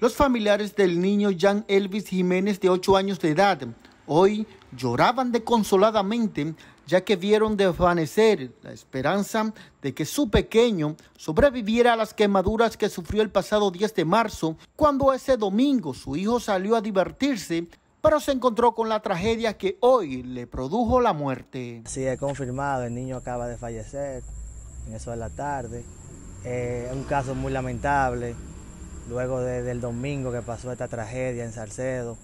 Los familiares del niño Jan Elvis Jiménez de 8 años de edad hoy lloraban desconsoladamente ya que vieron desvanecer la esperanza de que su pequeño sobreviviera a las quemaduras que sufrió el pasado 10 de marzo, cuando ese domingo su hijo salió a divertirse, pero se encontró con la tragedia que hoy le produjo la muerte. Sí, es confirmado, el niño acaba de fallecer en eso de la tarde. Eh, es un caso muy lamentable luego del domingo que pasó esta tragedia en Salcedo,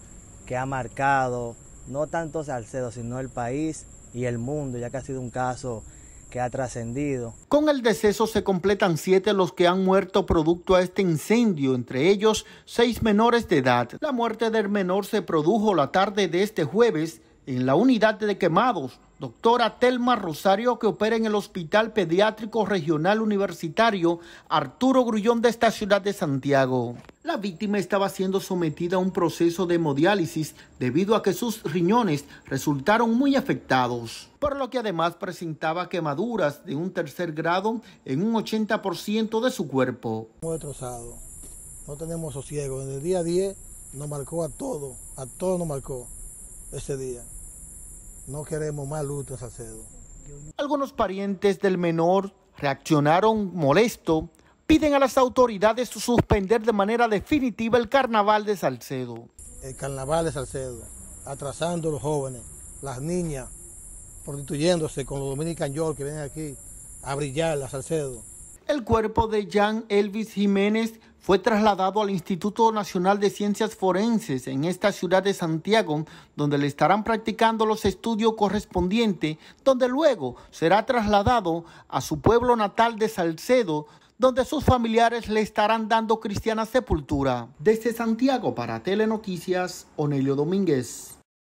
que ha marcado no tanto Salcedo, sino el país y el mundo, ya que ha sido un caso que ha trascendido. Con el deceso se completan siete los que han muerto producto a este incendio, entre ellos seis menores de edad. La muerte del menor se produjo la tarde de este jueves en la unidad de quemados doctora Telma Rosario, que opera en el Hospital Pediátrico Regional Universitario Arturo Grullón de esta ciudad de Santiago. La víctima estaba siendo sometida a un proceso de hemodiálisis debido a que sus riñones resultaron muy afectados, por lo que además presentaba quemaduras de un tercer grado en un 80% de su cuerpo. Muy destrozado, no tenemos sosiego, en el día 10 nos marcó a todo, a todo nos marcó ese día. No queremos más luto, Salcedo. Algunos parientes del menor reaccionaron molesto, piden a las autoridades suspender de manera definitiva el carnaval de Salcedo. El carnaval de Salcedo, atrasando a los jóvenes, las niñas, prostituyéndose con los Dominican que vienen aquí a brillar a Salcedo. El cuerpo de Jean Elvis Jiménez fue trasladado al Instituto Nacional de Ciencias Forenses en esta ciudad de Santiago, donde le estarán practicando los estudios correspondientes, donde luego será trasladado a su pueblo natal de Salcedo, donde sus familiares le estarán dando cristiana sepultura. Desde Santiago para Telenoticias, Onelio Domínguez.